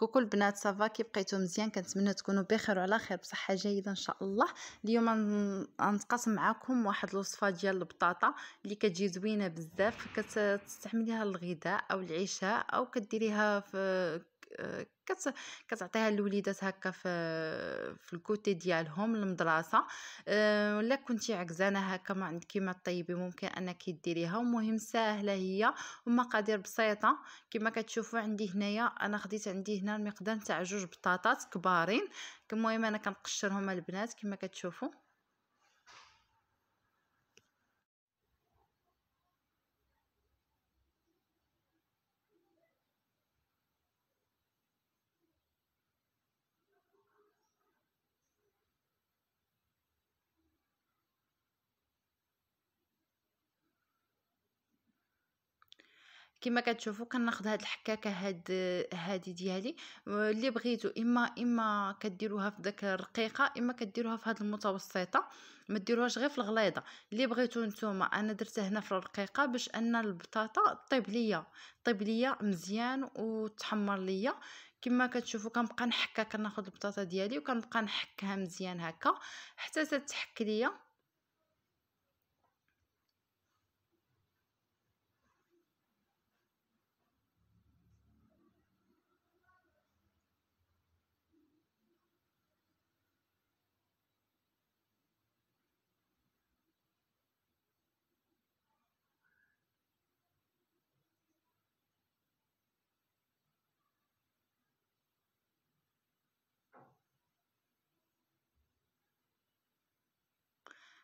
كوكو البنات صافا كي بقيتو مزيان كنتمنى تكونوا بخير وعلى خير بصحه جيده ان شاء الله اليوم غنتقاسم معكم واحد الوصفه ديال البطاطا اللي كتجي زوينه بزاف كتستعمليها للغداء او العشاء او كديريها في آه، كت... كتعطيها لوليدات هكا في في الكوتي ديالهم المدرسه آه، ولا كنتي عكزانه هكا ما عندك ما طيبي ممكن انك ديريها المهم ساهله هي ومقادير بسيطه كما كتشوفوا عندي هنايا انا خديت عندي هنا المقدار تاع جوج بطاطات كبارين المهم انا كنقشرهم البنات كما كتشوفوا كما كتشوفوا كناخذ هاد الحكاكه هاد هادي ديالي اللي بغيتو اما اما كديروها في داك الرقيقه اما كديروها في هاد المتوسطه ما ديروهاش غير في الغليظه اللي بغيتو نتوما انا درتها هنا في الرقيقه باش ان البطاطا طيب ليا طيب ليا مزيان وتحمر ليا كما كتشوفوا كنبقى نحكها كناخذ البطاطا ديالي وكنبقى نحكها مزيان هكا حتى تتحك ليا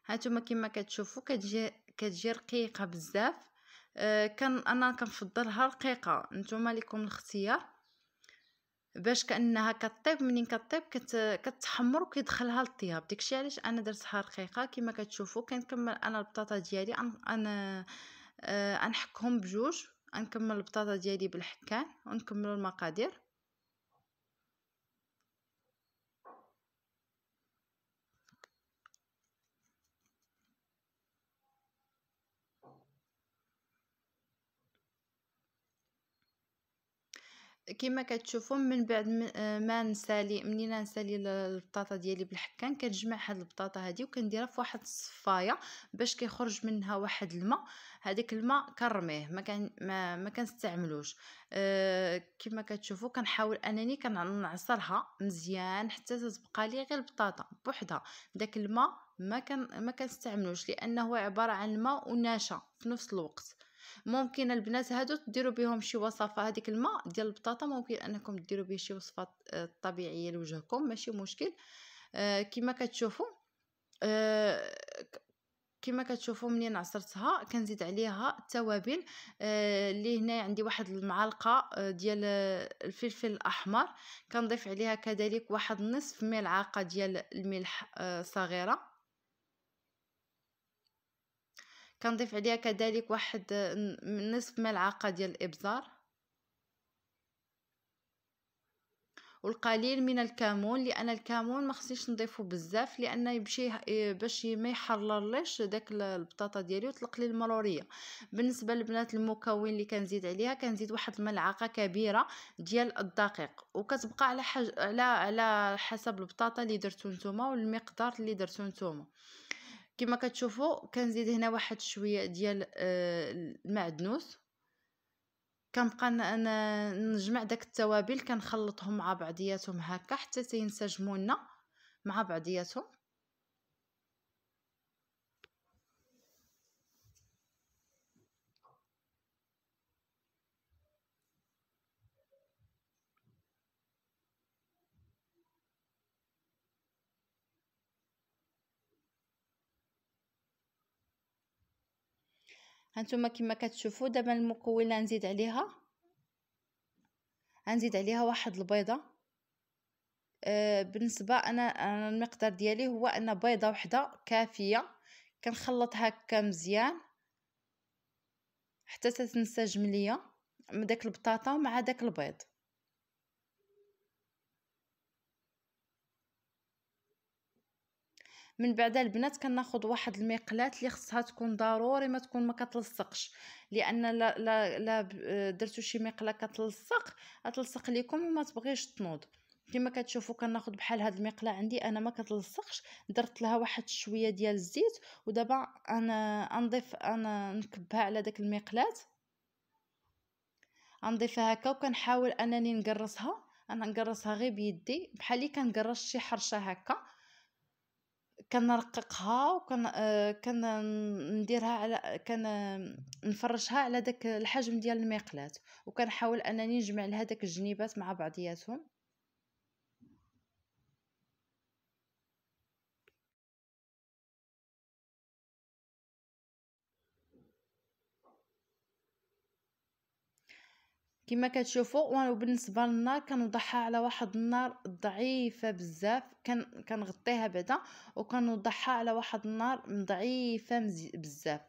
هانتوما كما كتشوفوا كتجي كتجي رقيقه بزاف آه، كان انا كنفضلها رقيقه نتوما ليكم الاختيار باش كانها كطيب منين كطيب كت... كتحمر وكيدخلها الطياب داكشي علاش انا درتها رقيقه كما كتشوفوا كنكمل انا البطاطا ديالي انا, أنا... أه... نحكهم بجوج نكمل البطاطا ديالي بالحكان ونكملوا المقادير كما كتشوفوا من بعد آه، ما نسالي منين نسالي البطاطا ديالي بالحكان كنجمع هاد البطاطا هادي وكنديرها في واحد الصفايه باش كيخرج منها واحد الماء هذاك الماء كنرميه ما كان ما, ما كنستعملوش أه كما كتشوفوا كنحاول انني كنعصرها مزيان حتى تتبقى لي غير البطاطا بوحدها داك الماء ما كان ما كنستعملوش لانه عباره عن ماء ونشا في نفس الوقت ممكن البنات هادو تديروا بهم شي وصفه هذيك الماء ديال البطاطا ممكن انكم ديروا به شي وصفه طبيعيه لوجهكم ماشي مشكل آه، كما كتشوفوا آه، كما كتشوفوا منين عصرتها كنزيد عليها التوابل آه، اللي هنا عندي واحد المعلقه ديال الفلفل الاحمر كنضيف عليها كذلك واحد نصف ملعقه ديال الملح صغيره كنضيف عليها كذلك واحد نصف ملعقه ديال الابزار والقليل من الكمون لان الكمون ما خصنيش نضيفه بزاف لان يمشي باش ما يحررليش داك البطاطا ديالي وتطلق لي المروريه بالنسبه لبنات المكون اللي كنزيد عليها كنزيد واحد الملعقه كبيره ديال الدقيق وكتبقى على حج... على على حسب البطاطا اللي درتو نتوما والمقدار اللي درتو نتوما كما كتشوفوا كنزيد هنا واحد شويه ديال آه، المعدنوس كنبقى انا نجمع داك التوابل كنخلطهم مع بعضياتهم هكا حتى تينسجموا لنا مع بعضياتهم هانتوما كما كتشوفوا دابا المكونه نزيد عليها غنزيد عليها واحد البيضه أه بالنسبه انا المقدار ديالي هو ان بيضه وحده كافيه كنخلط هكا مزيان حتى تتنسجم ليا داك البطاطا مع داك البيض من بعد البنات كناخذ واحد المقلات اللي خصها تكون ضروري ما تكون ما كتلصقش لان لا لا, لا درتو شي مقله كتلصق غتلصق لكم وما تبغيش تنوض كما كتشوفوا كناخذ بحال هاد المقله عندي انا ما كتلصقش درت لها واحد شويه ديال الزيت ودابا انا نضيف انا نكبها على داك المقلات نضيفها هكا وكنحاول انني نقرصها انا نقرصها غير بيدي بحال اللي كنقرص شي حرشه هكا كنرققها وكن آه نديرها على كان نفرشها على داك الحجم ديال المقلاه وكنحاول انني نجمع لها داك الجنيبات مع بعضياتهم كما كتشوفوا بالنسبه للنار كنوضعها على واحد النار ضعيفه بزاف كن كنغطيها بعدا وكنوضعها على واحد النار ضعيفه بزاف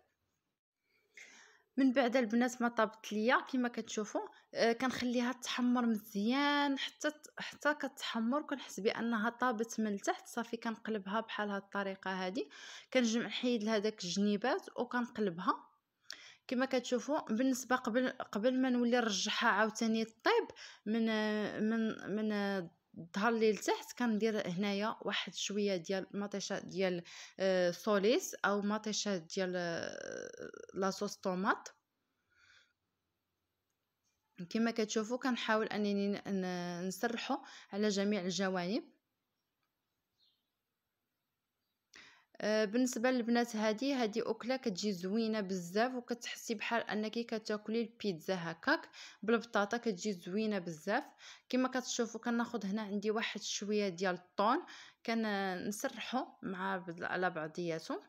من بعد البنات ما طابت ليا كما كتشوفوا آه كنخليها تحمر مزيان حتى حتى كتحمر كنحس بانها طابت من التحت صافي كنقلبها بحال هاد الطريقه هذه كنجمع نحيد داك الجنيبات وكنقلبها كما كتشوفوا بالنسبه قبل قبل ما نولي نرجعها عاوتاني طيب من من من الظهر اللي لتحت كندير هنايا واحد شويه ديال مطيشه ديال آه، سوليس او مطيشه ديال آه، لاصوص طوماط كما كتشوفوا كنحاول انني نسرحو على جميع الجوانب آه، بالنسبه للبنات هذه هذه اكله كتجي زوينه بزاف وكتحسي بحال انك كتاكلي البيتزا هكاك بالبطاطا كتجي زوينه بزاف كما كتشوفوا كناخذ هنا عندي واحد شويه ديال الطون كنسرحو مع على بعضياتهم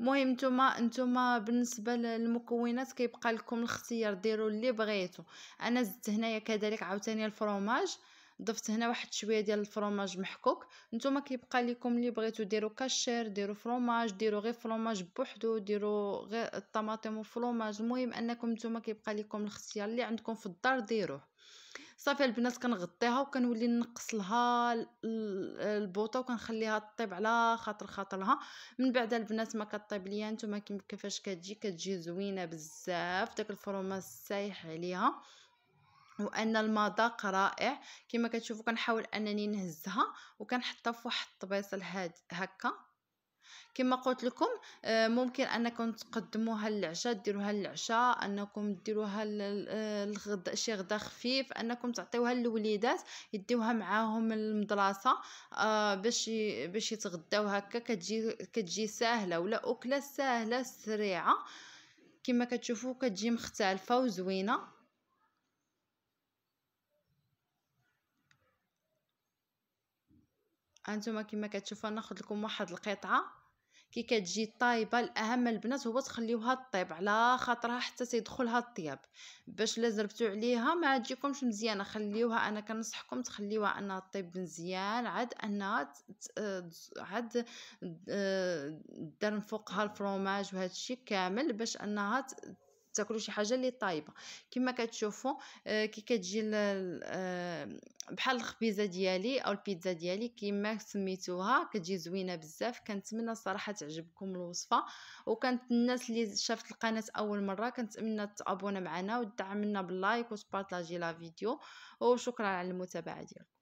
المهم نتوما نتوما بالنسبه للمكونات كيبقى لكم الاختيار ديروا اللي بغيتو انا زدت هنايا كذلك عاوتاني الفروماج ضفت هنا واحد شويه ديال الفروماج محكوك نتوما كيبقى لكم اللي بغيتو ديروا كاشير ديروا فروماج ديروا غير فروماج بوحدو ديروا غير الطماطم وفرomage المهم انكم نتوما كيبقى لكم الاختيار اللي عندكم في الدار ديروه صافي البنات كنغطيها وكنولي نقص لها البوطه وكنخليها طيب على خاطر خاطرها من بعد البنات ما كطيب ليا نتوما كيفاش كتجي كتجي زوينه بزاف داك الفرماج سايح عليها وان المذاق رائع كما كتشوفوا كنحاول انني نهزها وكنحطها فواحد الطبيصه هكا كما قلت لكم آه، ممكن انكم تقدموها للعشاء ديروها للعشاء انكم ديروها للغدا آه، شي غدا خفيف انكم تعطيوها للوليدات يديوها معاهم للمدرسه آه، باش باش يتغداو هكا كتجي كتجي ساهله ولا اكله سهله سريعه كما كتشوفوا كتجي مختلفه وزوينه هانتوما كما كتشوفوا ناخذ لكم واحد القطعه كي كتجي طايبه الاهم البنات هو تخليوها طيب على خاطرها حتى تيدخلها الطياب باش لا زربتو عليها ما تجيكمش مزيانه خليوها انا كنصحكم تخليوها انها طيب مزيان عاد انها عاد آه، دار فوقها الفروماج وهذا الشيء كامل باش انها تاكلوا شي حاجه اللي طايبه كما كتشوفوا آه، كي كتجي آه، بحال الخبيزه ديالي او البيتزا ديالي كما سميتوها كتجي زوينه بزاف كنتمنى صراحه تعجبكم الوصفه وكانت الناس اللي شافت القناه اول مره كنتمنى تابونا معنا وتدعمنا باللايك وتبارطاجي لا فيديو وشكرا على المتابعه ديالكم